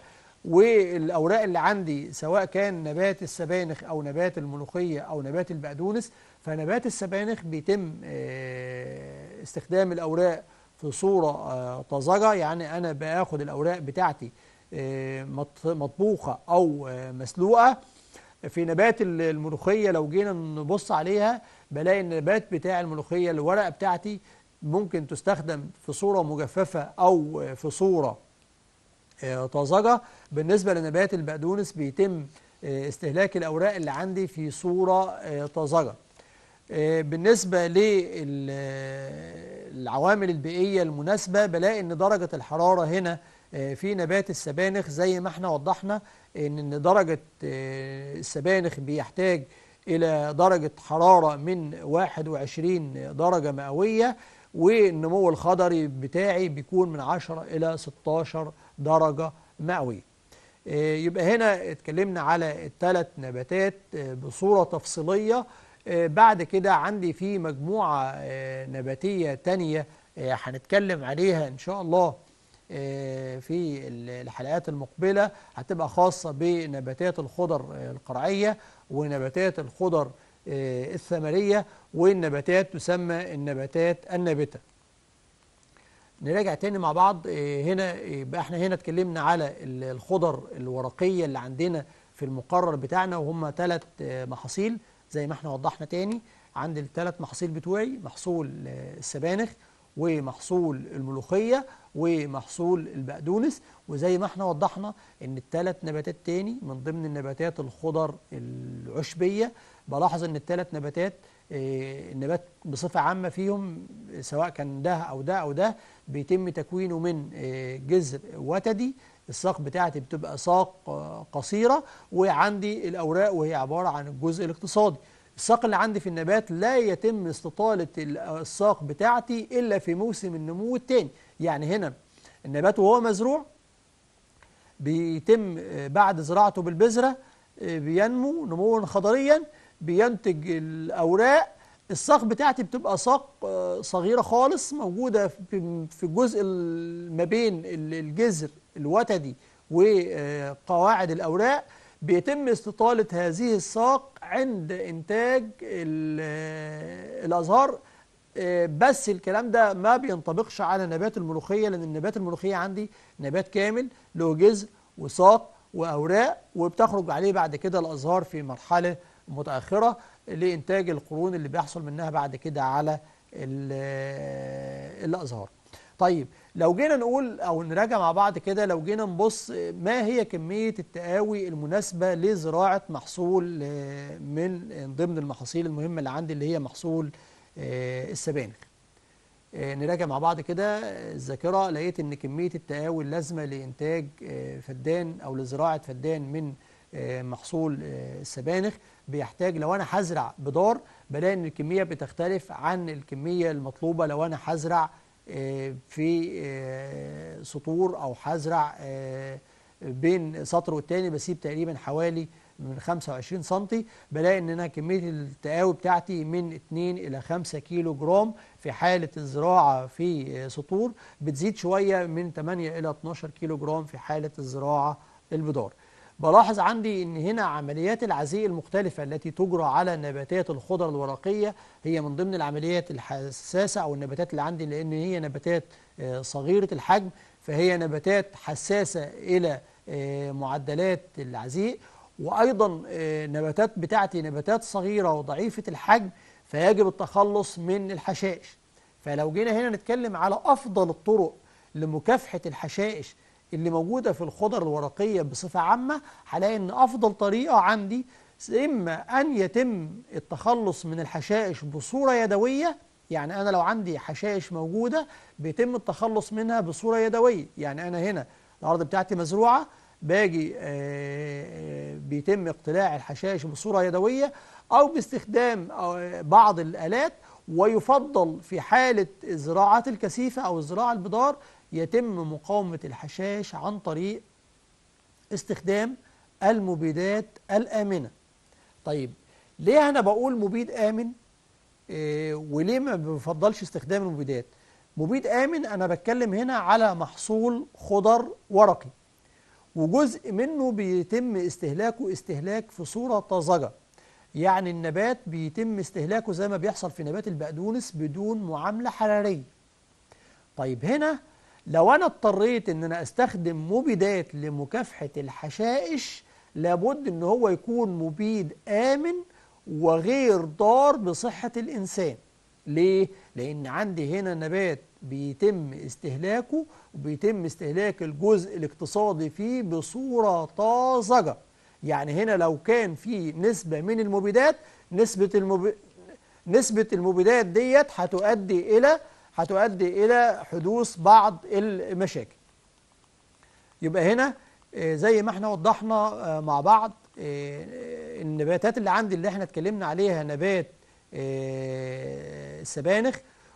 والأوراق اللي عندي سواء كان نبات السبانخ أو نبات الملوخية أو نبات البقدونس فنبات السبانخ بيتم آه، استخدام الأوراق في صورة آه، طازجة يعني أنا باخد الأوراق بتاعتي آه، مطبوخة أو مسلوقة في نبات الملوخية لو جينا نبص عليها بلاقي النبات بتاع الملوخية الورقة بتاعتي ممكن تستخدم في صورة مجففة أو في صورة آه، طازجة بالنسبة لنبات البقدونس بيتم آه، استهلاك الأوراق اللي عندي في صورة آه، طازجة بالنسبة للعوامل البيئية المناسبة بلاقي أن درجة الحرارة هنا في نبات السبانخ زي ما احنا وضحنا أن درجة السبانخ بيحتاج إلى درجة حرارة من 21 درجة مئوية والنمو الخضري بتاعي بيكون من 10 إلى 16 درجة مئوية آه، يبقى هنا اتكلمنا على الثلاث نباتات آه، بصورة تفصيلية آه، بعد كده عندي في مجموعة نباتية تانية هنتكلم عليها إن شاء الله في الحلقات المقبلة هتبقى خاصة بنباتات الخضر القرعية ونباتات الخضر الثمرية والنباتات تسمى النباتات النابته نراجع تاني مع بعض آه، هنا يبقى احنا هنا اتكلمنا على الخضر الورقية اللي عندنا في المقرر بتاعنا وهم ثلاث آه، محاصيل زي ما احنا وضحنا تاني عند الثلاث محاصيل بتوعي محصول آه، السبانخ ومحصول الملوخية ومحصول البقدونس وزي ما احنا وضحنا ان الثلاث نباتات تاني من ضمن النباتات الخضر العشبية بلاحظ ان الثلاث نباتات آه، النبات بصفة عامة فيهم سواء كان ده أو ده أو ده بيتم تكوينه من آه، جذر وتدي الساق بتاعتي بتبقى ساق آه، قصيرة وعندي الأوراق وهي عبارة عن الجزء الاقتصادي الساق اللي عندي في النبات لا يتم استطالة الساق بتاعتي إلا في موسم النمو الثاني يعني هنا النبات وهو مزروع بيتم بعد زراعته بالبذرة بينمو نموا خضريا بينتج الأوراق الساق بتاعتي بتبقى ساق آه، صغيرة خالص موجودة في الجزء ما بين الجذر الوتدي وقواعد آه، الأوراق بيتم استطالة هذه الساق عند إنتاج آه، الأزهار بس الكلام ده ما بينطبقش على نبات الملوخية لأن النبات الملوخية عندي نبات كامل له جذر وساق وأوراق وبتخرج عليه بعد كده الأزهار في مرحلة متأخرة لإنتاج القرون اللي بيحصل منها بعد كده على الأزهار طيب لو جينا نقول أو نراجع مع بعض كده لو جينا نبص ما هي كمية التقاوي المناسبة لزراعة محصول آه، من ضمن المحاصيل المهمة اللي عندي اللي هي محصول آه، السبانخ آه، نراجع مع بعض كده الذاكرة لقيت ان كمية التقاوي اللازمة لإنتاج فدان أو لزراعة فدان من محصول السبانخ بيحتاج لو انا هزرع بدار بلاقي ان الكميه بتختلف عن الكميه المطلوبه لو انا هزرع آه، في آه، سطور او هزرع آه، بين سطر والتاني بسيب تقريبا حوالي من 25 سم بلاقي ان انا كميه التقاوي بتاعتي من 2 الى 5 كيلو جرام في حاله الزراعه في سطور بتزيد شويه من 8 الى 12 كيلو جرام في حاله الزراعه البدار بلاحظ عندي ان هنا عمليات العزيء المختلفة التي تجرى على نباتات الخضر الورقية هي من ضمن العمليات الحساسة او النباتات اللي عندي لان هي نباتات آه، صغيرة الحجم فهي نباتات حساسة الى آه، معدلات العزيء وايضا آه، نباتات بتاعتي نباتات صغيرة وضعيفة الحجم فيجب التخلص من الحشائش فلو جينا هنا نتكلم على افضل الطرق لمكافحة الحشائش اللي موجودة في الخضر الورقية بصفة عامة هلاقي إن أفضل طريقة عندي إما أن يتم التخلص من الحشائش بصورة يدوية يعني أنا لو عندي حشائش موجودة بيتم التخلص منها بصورة يدوية يعني أنا هنا الأرض بتاعتي مزروعة باجي آه، آه، بيتم اقتلاع الحشائش بصورة يدوية أو باستخدام آه، بعض الآلات ويفضل في حالة الزراعات الكثيفة أو الزراعة البدار يتم مقاومة الحشاش عن طريق استخدام المبيدات الآمنة طيب ليه أنا بقول مبيد آمن إيه وليه ما بفضلش استخدام المبيدات مبيد آمن أنا بتكلم هنا على محصول خضر ورقي وجزء منه بيتم استهلاكه استهلاك في صورة طازجة يعني النبات بيتم استهلاكه زي ما بيحصل في نبات البقدونس بدون معاملة حرارية طيب هنا لو أنا اضطريت إن أنا أستخدم مبيدات لمكافحة الحشائش لابد إن هو يكون مبيد آمن وغير ضار بصحة الإنسان ليه؟ لأن عندي هنا نبات بيتم استهلاكه وبيتم استهلاك الجزء الاقتصادي فيه بصورة طازجة يعني هنا لو كان في نسبة من المبيدات نسبة المب... نسبة المبيدات ديت هتؤدي إلى هتؤدي إلى حدوث بعض المشاكل يبقى هنا آه، زي ما احنا وضحنا آه، مع بعض آه، النباتات اللي عندي اللي احنا اتكلمنا عليها نبات السبانخ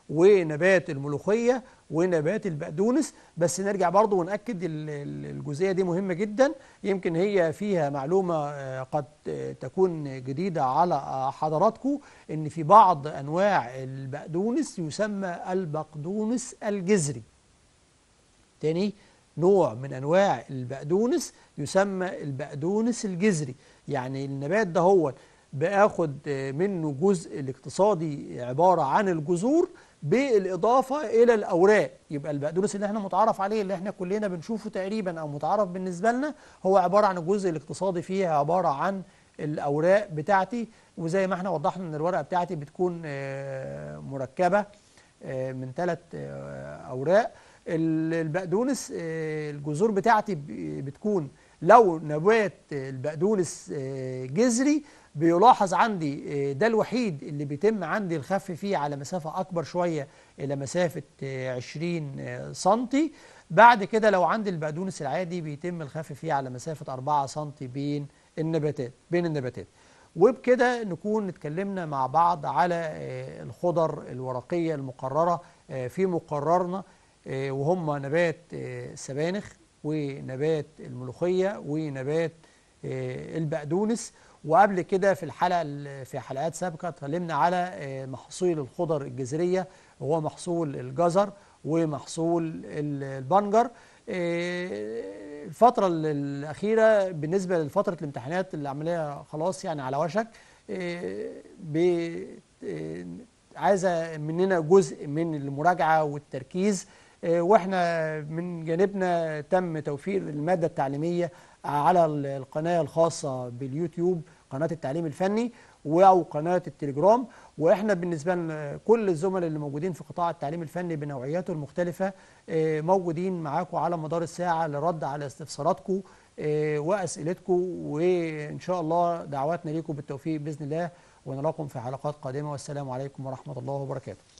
ونبات الملوخية ونبات البقدونس بس نرجع برضو ونأكد الجزئية دي مهمة جدا يمكن هي فيها معلومة آه، قد آه، تكون جديدة على آه، حضراتكم إن في بعض أنواع البقدونس يسمى البقدونس الجذري تاني نوع من أنواع البقدونس يسمى البقدونس الجذري يعني النبات ده هو باخد منه جزء الاقتصادي عبارة عن الجذور بالاضافه الى الاوراق يبقى البقدونس اللي احنا متعارف عليه اللي احنا كلنا بنشوفه تقريبا او متعارف بالنسبه لنا هو عباره عن الجزء الاقتصادي فيها عباره عن الاوراق بتاعتي وزي ما احنا وضحنا ان الورقه بتاعتي بتكون آه، مركبه آه، من ثلاث آه، اوراق البقدونس الجذور بتاعتي بتكون لو نبات البقدونس جذري بيلاحظ عندي آه، ده الوحيد اللي بيتم عندي الخف فيه على مسافة أكبر شوية إلى مسافة 20 آه، آه، سنتي بعد كده لو عندي البقدونس العادي بيتم الخف فيه على مسافة 4 سنتي بين النباتات بين النباتات وبكده نكون اتكلمنا مع بعض على الخضر الورقية المقررة في مقررنا وهم نبات السبانخ ونبات الملوخية ونبات البقدونس وقبل كده في الحلقة في حلقات سابقة اتكلمنا على آه، محصول الخضر الجذرية وهو محصول الجزر ومحصول البنجر آه، الفترة الأخيرة بالنسبة لفترة الامتحانات اللي عمليه خلاص يعني على وشك آه، عايزة مننا جزء من المراجعة والتركيز واحنا من جانبنا تم توفير المادة التعليمية على القناة الخاصة باليوتيوب قناة التعليم الفني أو قناة التليجرام وإحنا بالنسبة لنا كل الزملاء اللي موجودين في قطاع التعليم الفني بنوعياته المختلفة آه، موجودين معاكم على مدار الساعة لرد على استفساراتكم آه، وأسئلتكم وإن شاء الله دعواتنا ليكم بالتوفيق بإذن الله ونراكم في حلقات قادمة والسلام عليكم ورحمة الله وبركاته